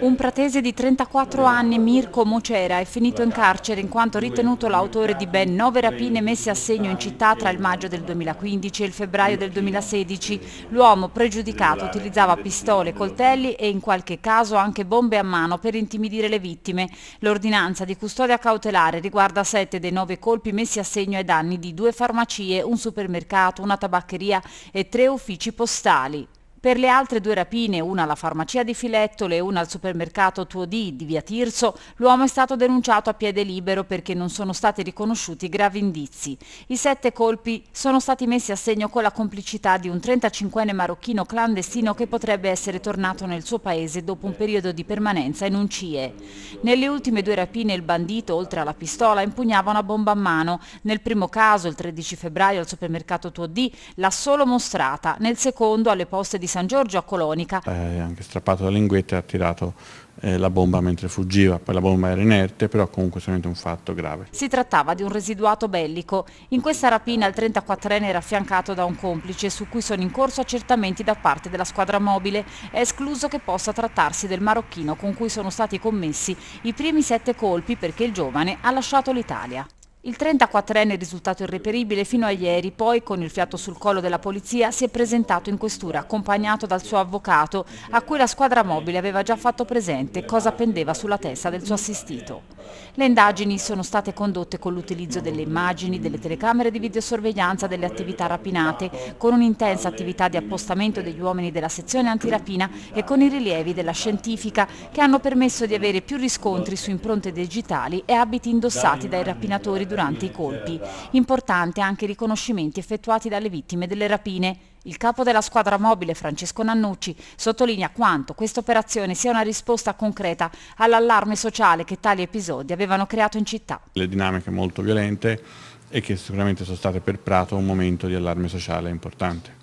Un pratese di 34 anni, Mirko Mocera, è finito in carcere in quanto ritenuto l'autore di ben nove rapine messe a segno in città tra il maggio del 2015 e il febbraio del 2016. L'uomo pregiudicato utilizzava pistole, coltelli e in qualche caso anche bombe a mano per intimidire le vittime. L'ordinanza di custodia cautelare riguarda sette dei nove colpi messi a segno ai danni di due farmacie, un supermercato, una tabaccheria e tre uffici postali. Per le altre due rapine, una alla farmacia di Filettole e una al supermercato Tuo D di Via Tirso, l'uomo è stato denunciato a piede libero perché non sono stati riconosciuti gravi indizi. I sette colpi sono stati messi a segno con la complicità di un 35enne marocchino clandestino che potrebbe essere tornato nel suo paese dopo un periodo di permanenza in un CIE. Nelle ultime due rapine il bandito, oltre alla pistola, impugnava una bomba a mano. Nel primo caso, il 13 febbraio al supermercato Tuo D, l'ha solo mostrata, nel secondo alle poste di San Giorgio a Colonica. Eh, anche strappato la linguetta e ha tirato eh, la bomba mentre fuggiva, poi la bomba era inerte, però comunque solamente un fatto grave. Si trattava di un residuato bellico. In questa rapina il 34enne era affiancato da un complice su cui sono in corso accertamenti da parte della squadra mobile. È escluso che possa trattarsi del marocchino con cui sono stati commessi i primi sette colpi perché il giovane ha lasciato l'Italia. Il 34enne è risultato irreperibile fino a ieri, poi con il fiato sul collo della polizia si è presentato in questura accompagnato dal suo avvocato a cui la squadra mobile aveva già fatto presente cosa pendeva sulla testa del suo assistito. Le indagini sono state condotte con l'utilizzo delle immagini, delle telecamere di videosorveglianza delle attività rapinate, con un'intensa attività di appostamento degli uomini della sezione antirapina e con i rilievi della scientifica che hanno permesso di avere più riscontri su impronte digitali e abiti indossati dai rapinatori durante i colpi. Importante anche i riconoscimenti effettuati dalle vittime delle rapine. Il capo della squadra mobile Francesco Nannucci sottolinea quanto questa operazione sia una risposta concreta all'allarme sociale che tali episodi avevano creato in città. Le dinamiche molto violente e che sicuramente sono state per Prato un momento di allarme sociale importante.